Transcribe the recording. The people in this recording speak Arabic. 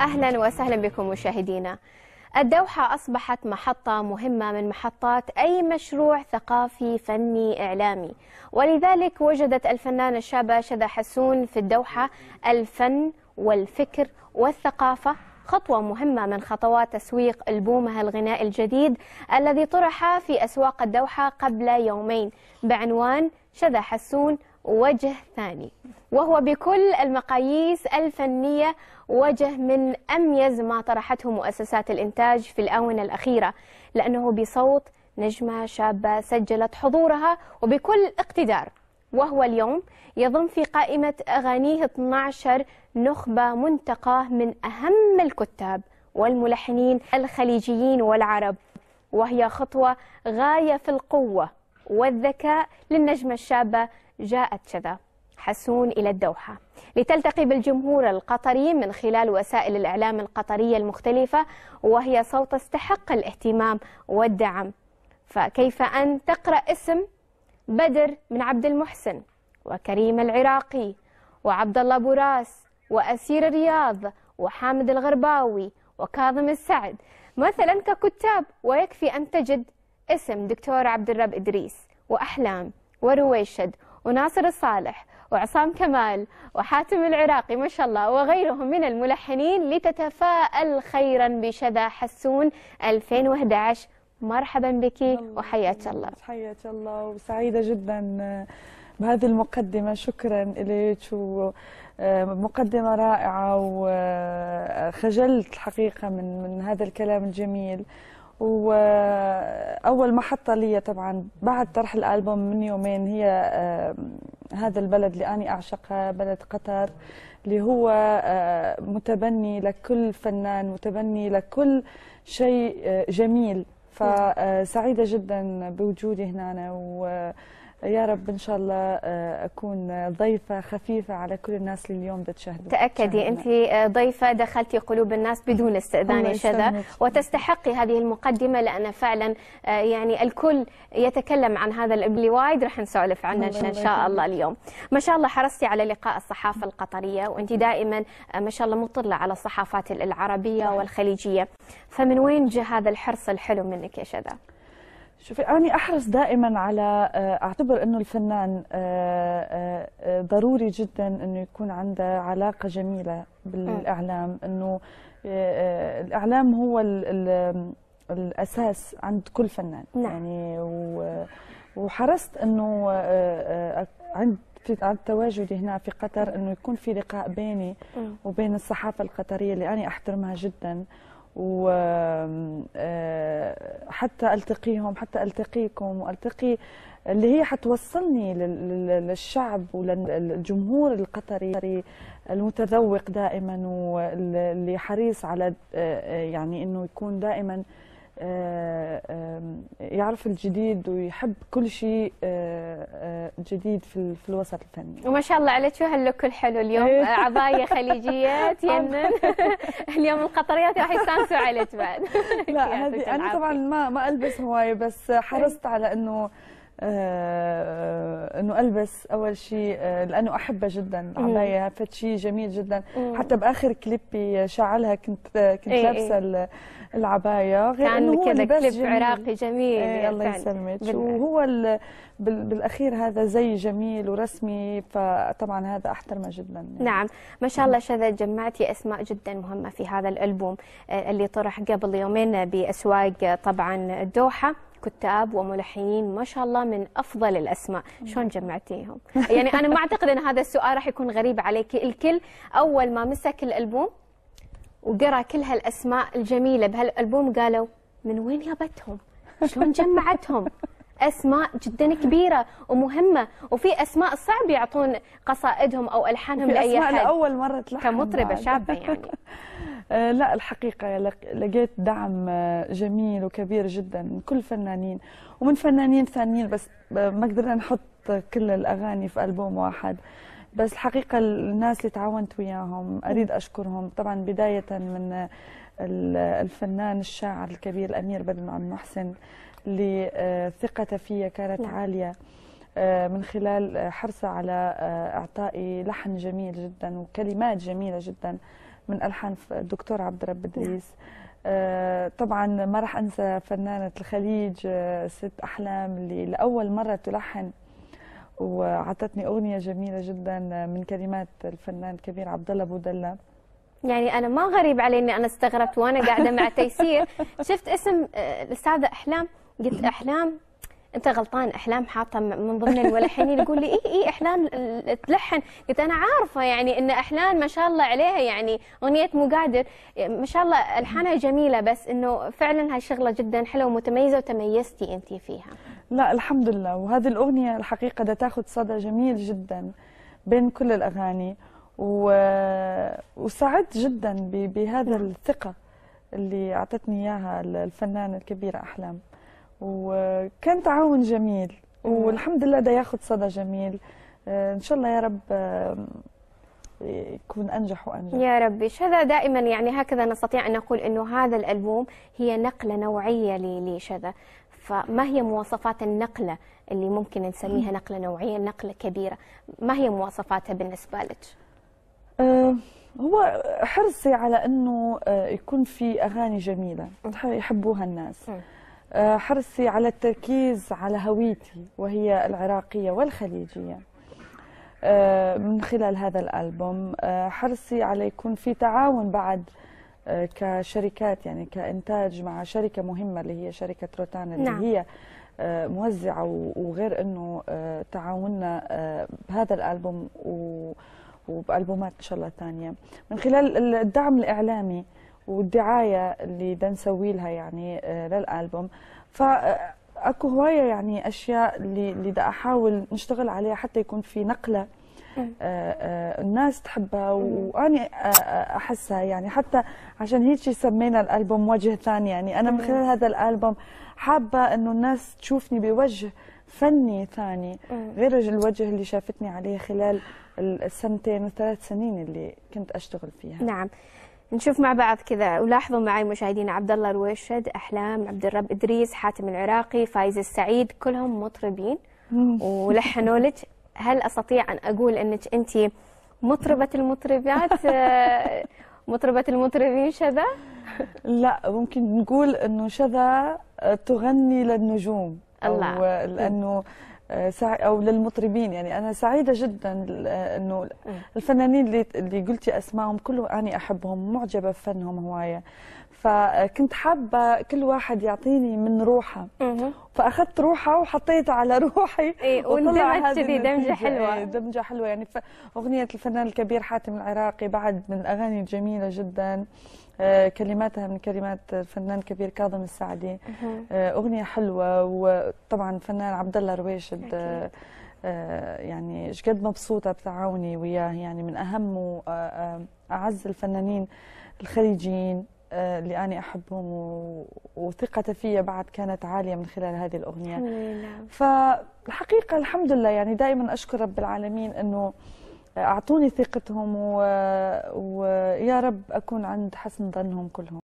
أهلا وسهلا بكم مشاهدينا الدوحة أصبحت محطة مهمة من محطات أي مشروع ثقافي فني إعلامي ولذلك وجدت الفنانة الشابة شذى حسون في الدوحة الفن والفكر والثقافة خطوة مهمة من خطوات تسويق ألبومها الغنائي الجديد الذي طرح في أسواق الدوحة قبل يومين بعنوان شذى حسون وجه ثاني وهو بكل المقاييس الفنية وجه من أميز ما طرحته مؤسسات الإنتاج في الآونة الأخيرة لأنه بصوت نجمة شابة سجلت حضورها وبكل اقتدار وهو اليوم يضم في قائمة أغانيه 12 نخبة منتقاه من أهم الكتاب والملحنين الخليجيين والعرب وهي خطوة غاية في القوة والذكاء للنجمة الشابة جاءت شذا حسون إلى الدوحة لتلتقي بالجمهور القطري من خلال وسائل الإعلام القطرية المختلفة وهي صوت استحق الاهتمام والدعم فكيف أن تقرأ اسم بدر من عبد المحسن وكريم العراقي وعبد الله بوراس وأسير الرياض وحامد الغرباوي وكاظم السعد مثلا ككتاب ويكفي أن تجد اسم دكتور عبد الرب إدريس وأحلام ورويشد وناصر الصالح وعصام كمال وحاتم العراقي ما شاء الله وغيرهم من الملحنين لتتفائل خيرا بشذا حسون 2011 مرحبا بك وحياك الله حياك الله وسعيده جدا آه، بهذه المقدمه شكرا لك ومقدمه آه، رائعه وخجلت آه، الحقيقه من من هذا الكلام الجميل واول محطه لي طبعا بعد طرح الالبوم من يومين هي هذا البلد اللي أنا أعشقها بلد قطر اللي هو متبني لكل فنان متبني لكل شيء جميل فسعيدة نعم. جدا بوجودي هنا و يا رب ان شاء الله آه، اكون ضيفه خفيفه على كل الناس اللي اليوم بتشاهدوا تاكدي انت ضيفه دخلتي قلوب الناس بدون استئذان شذا وتستحقي هذه المقدمه لان فعلا آه، يعني الكل يتكلم عن هذا الابلي وايد راح نسولف عنه ان شاء الله اليوم ما شاء الله حرصتي على لقاء الصحافه القطريه وانت دائما آه، ما شاء الله مطله على الصحافات العربيه والخليجيه فمن وين جاء هذا الحرص الحلو منك يا شذا شوفي أنا أحرص دائما على آه، أعتبر أنه الفنان آه، آه، ضروري جدا أنه يكون عنده علاقة جميلة بالإعلام أنه الإعلام هو الأساس عند كل فنان نعم. يعني وحرصت أنه عند في عند تواجدي هنا في قطر انه يكون في لقاء بيني وبين الصحافه القطريه اللي انا احترمها جدا وحتى التقيهم حتى التقيكم والتقي اللي هي حتوصلني للشعب وللجمهور القطري المتذوق دائما واللي حريص على آه، يعني انه يكون دائما آه، يعرف الجديد ويحب كل شيء آه، آه، جديد في الوسط الفني وما شاء الله عليك شو هاللوك الحلو اليوم إيه. عبايه خليجيه يمن اليوم القطريات راح يستانسوا عليك بعد لا هذه انا طبعا ما ما البس هوايه بس إيه. حرصت على انه آه انه البس اول شيء آه لانه احبها جدا العبايه فت شيء جميل جدا مم. حتى باخر كليبي شعلها كنت آه، كنت إيه، إيه. لابسه العبايه غير كان انه هو كليب جميل. عراقي جميل إيه الله يسلمك وهو بالاخير هذا زي جميل ورسمي فطبعا هذا احترمه جدا يعني. نعم ما شاء الله شذا جمعتي اسماء جدا مهمه في هذا الالبوم آه، اللي طرح قبل يومين باسواق طبعا الدوحه كتاب وملحنين ما شاء الله من افضل الاسماء شلون جمعتيهم يعني انا ما اعتقد ان هذا السؤال راح يكون غريب عليك الكل اول ما مسك الالبوم وقرا كل هالاسماء الجميله بهالالبوم قالوا من وين جابتهم شلون جمعتهم اسماء جدا كبيره ومهمه وفي اسماء صعب يعطون قصائدهم او الحانهم لاي حد. اول مره تلحن كمطربه شابه يعني آه، لا الحقيقة لقيت دعم آه، جميل وكبير جدا من كل فنانين ومن فنانين ثانيين بس ما قدرنا نحط كل الأغاني في ألبوم واحد بس الحقيقة الناس اللي تعاونت وياهم أريد أشكرهم طبعا بداية من آه، الفنان الشاعر الكبير الأمير بدر عبد المحسن اللي ثقته فيا كانت نعم. عالية من خلال حرصه على اعطائي لحن جميل جدا وكلمات جميله جدا من الحان الدكتور عبد الرب نعم. ادريس آه، طبعا ما راح انسى فنانه الخليج آه، ست احلام اللي لاول مره تلحن وعطتني اغنيه جميله جدا آه، من كلمات الفنان الكبير عبد الله بودله يعني انا ما غريب علي اني انا استغربت وانا قاعده مع تيسير شفت اسم الاستاذه احلام قلت احلام انت غلطان احلام حاطه من ضمن الملحنين يقول لي اي اي احلام تلحن قلت انا عارفه يعني ان احلام ما شاء الله عليها يعني اغنيه مو قادر ما شاء الله الحانها جميله بس انه فعلا هاي شغله جدا حلوه ومتميزه وتميزتي انت فيها لا الحمد لله وهذه الاغنيه الحقيقه ده تاخذ صدى جميل جدا بين كل الاغاني و... وسعدت جدا ب... بهذا نعم. الثقه اللي اعطتني اياها الفنانه الكبيره احلام وكان تعاون جميل والحمد لله ده ياخذ صدى جميل آه، ان شاء الله يا رب آه، يكون انجح وانجح يا رب شذا دائما يعني هكذا نستطيع ان نقول انه هذا الالبوم هي نقله نوعيه لشذا فما هي مواصفات النقله اللي ممكن نسميها نقله نوعيه نقله كبيره ما هي مواصفاتها بالنسبه لك أه هو حرصي على انه آه، يكون في اغاني جميله يحبوها الناس آه، حرصي على التركيز على هويتي وهي العراقية والخليجية آه، من خلال هذا الألبوم آه، حرصي على يكون في تعاون بعد كشركات يعني كإنتاج مع شركة مهمة اللي هي شركة روتانا نعم. اللي هي موزعة وغير أنه تعاوننا بهذا الألبوم وبألبومات إن شاء الله ثانية من خلال الدعم الإعلامي والدعايه اللي بدنا نسوي لها يعني آه، للالبوم ف اكو هوايه يعني اشياء اللي اللي بدي احاول نشتغل عليها حتى يكون في نقله آآ آآ آه، آه، الناس تحبها واني احسها يعني حتى عشان هيك سمينا الالبوم وجه ثاني يعني انا من خلال هذا الالبوم حابه انه الناس تشوفني بوجه فني ثاني غير الوجه اللي شافتني عليه خلال السنتين والثلاث سنين اللي كنت اشتغل فيها نعم نشوف مع بعض كذا ولاحظوا معي مشاهدين عبد الله رويشد احلام عبد الرب ادريس حاتم العراقي فايز السعيد كلهم مطربين ولحنوا لك هل استطيع ان اقول انك انت مطربه المطربات آه، مطربه المطربين شذا لا ممكن نقول انه شذا تغني للنجوم الله لانه آه، او للمطربين يعني انا سعيده جدا آه، انه الفنانين اللي اللي قلتي اسمائهم كلهم اني احبهم معجبه بفنهم هوايه فكنت حابه كل واحد يعطيني من روحه فاخذت روحه وحطيت على روحي إيه وندمجت في إيه، دمجه حلوه دمجه حلوه يعني اغنيه الفنان الكبير حاتم العراقي بعد من الاغاني الجميله جدا آه، كلماتها من كلمات الفنان الكبير كاظم السعدي آه، اغنيه حلوه وطبعا الفنان عبد الله رويشد آه، يعني شقد مبسوطه بتعاوني وياه يعني من اهم واعز الفنانين الخليجيين اللي أنا أحبهم وثقته فيا بعد كانت عالية من خلال هذه الأغنية الحمد لله. فالحقيقة الحمد لله يعني دائما أشكر رب العالمين أنه أعطوني ثقتهم ويا رب أكون عند حسن ظنهم كلهم